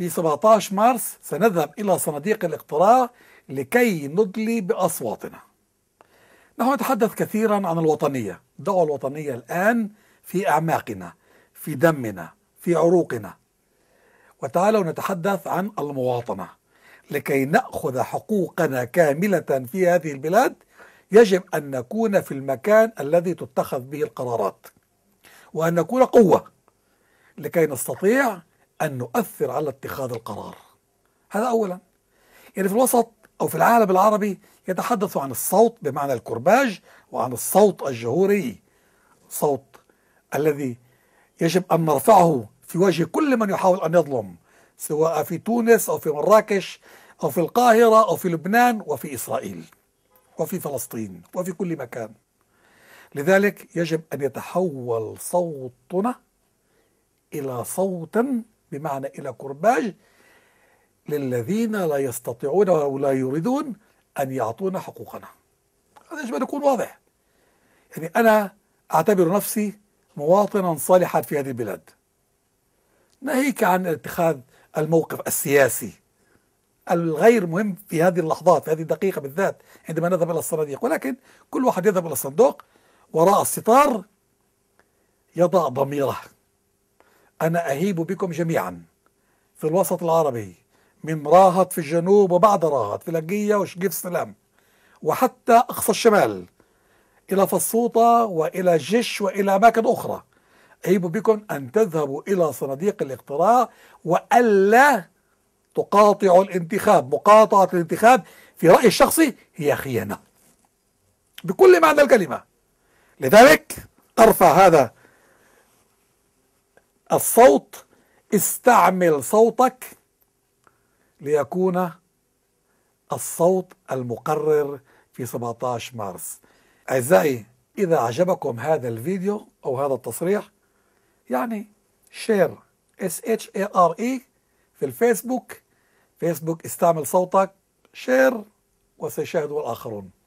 في 17 مارس سنذهب إلى صناديق الاقتراع لكي ندلي بأصواتنا نحن نتحدث كثيرا عن الوطنية دعوة الوطنية الآن في أعماقنا في دمنا في عروقنا وتعالوا نتحدث عن المواطنة لكي نأخذ حقوقنا كاملة في هذه البلاد يجب أن نكون في المكان الذي تتخذ به القرارات وأن نكون قوة لكي نستطيع أن نؤثر على اتخاذ القرار هذا أولا يعني في الوسط أو في العالم العربي يتحدث عن الصوت بمعنى الكرباج وعن الصوت الجهوري صوت الذي يجب أن نرفعه في وجه كل من يحاول أن يظلم سواء في تونس أو في مراكش أو في القاهرة أو في لبنان وفي إسرائيل وفي فلسطين وفي كل مكان لذلك يجب أن يتحول صوتنا إلى صوت بمعنى إلى كرباج للذين لا يستطيعون أو لا يريدون أن يعطونا حقوقنا هذا يجب أن يكون واضح يعني أنا أعتبر نفسي مواطنا صالحا في هذه البلاد ناهيك عن اتخاذ الموقف السياسي الغير مهم في هذه اللحظات في هذه الدقيقة بالذات عندما نذهب إلى الصناديق ولكن كل واحد يذهب إلى الصندوق وراء الستار يضع ضميره أنا أهيب بكم جميعا في الوسط العربي من راهط في الجنوب وبعد راهط في لقية وشقيف سلام وحتى أقصى الشمال إلى فصوطة وإلى جش وإلى أماكن أخرى أهيب بكم أن تذهبوا إلى صناديق الاقتراع وألا تقاطعوا الانتخاب مقاطعة الانتخاب في رأيي الشخصي هي خيانة بكل معنى الكلمة لذلك أرفع هذا الصوت استعمل صوتك ليكون الصوت المقرر في 17 مارس أعزائي إذا أعجبكم هذا الفيديو أو هذا التصريح يعني شير اس اتش اي ار اي في الفيسبوك فيسبوك استعمل صوتك شير وسيشاهده الآخرون